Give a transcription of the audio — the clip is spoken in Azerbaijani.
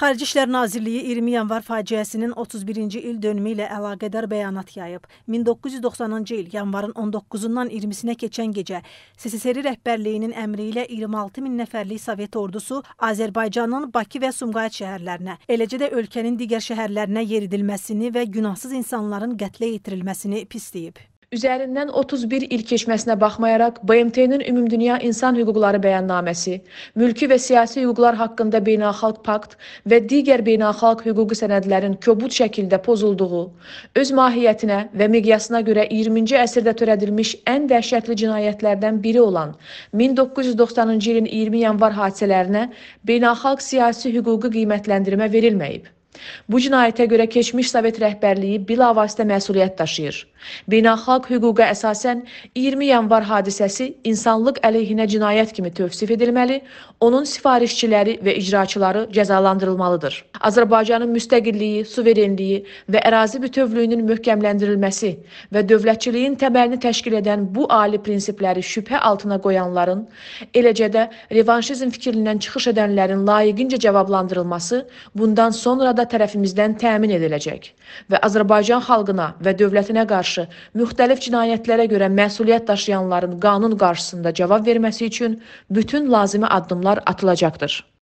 Xarici İşlər Nazirliyi 20 yanvar faciəsinin 31-ci il dönümü ilə əlaqədar bəyanat yayıb. 1990-cı il yanvarın 19-undan 20-sinə keçən gecə SSRİ rəhbərliyinin əmri ilə 26 min nəfərlik Sovet ordusu Azərbaycanın Bakı və Sumqayıt şəhərlərinə, eləcə də ölkənin digər şəhərlərinə yeridilməsini və günahsız insanların qətlə yetirilməsini pisləyib. Üzərindən 31 il keçməsinə baxmayaraq, BMT-nin Ümumdünya İnsan Hüquqları Bəyannaməsi, mülki və siyasi hüquqlar haqqında beynəlxalq pakt və digər beynəlxalq hüquqi sənədlərin kobud şəkildə pozulduğu, öz mahiyyətinə və miqyasına görə 20-ci əsrdə törədilmiş ən dəhşətli cinayətlərdən biri olan 1990-cı ilin 20 yanvar hadisələrinə beynəlxalq siyasi hüquqi qiymətləndirmə verilməyib. Bu cinayətə görə keçmiş Sovet rəhbərliyi bilavasitə məsuliyyət daşıyır. Beynəlxalq hüquqa əsasən 20 yanvar hadisəsi insanlıq əleyhinə cinayət kimi tövsif edilməli, onun sifarişçiləri və icraçıları cəzalandırılmalıdır. Azərbaycanın müstəqilliyi, suverenliyi və ərazi bütövlüyünün möhkəmləndirilməsi və dövlətçiliyin təməlini təşkil edən bu ali prinsipləri şübhə altına qoyanların, eləcə də revanşizm fikrindən çıxış edənlərin layiqincə cavablandırılması bundan sonra da tərəfimizdən təmin ediləcək və Azərbaycan xalqına və dövlətinə qarşı müxtəlif cinayətlərə görə məsuliyyət daşıyanların qanun qarşısında cavab verməsi üçün bütün lazımi addımlar atılacaqdır.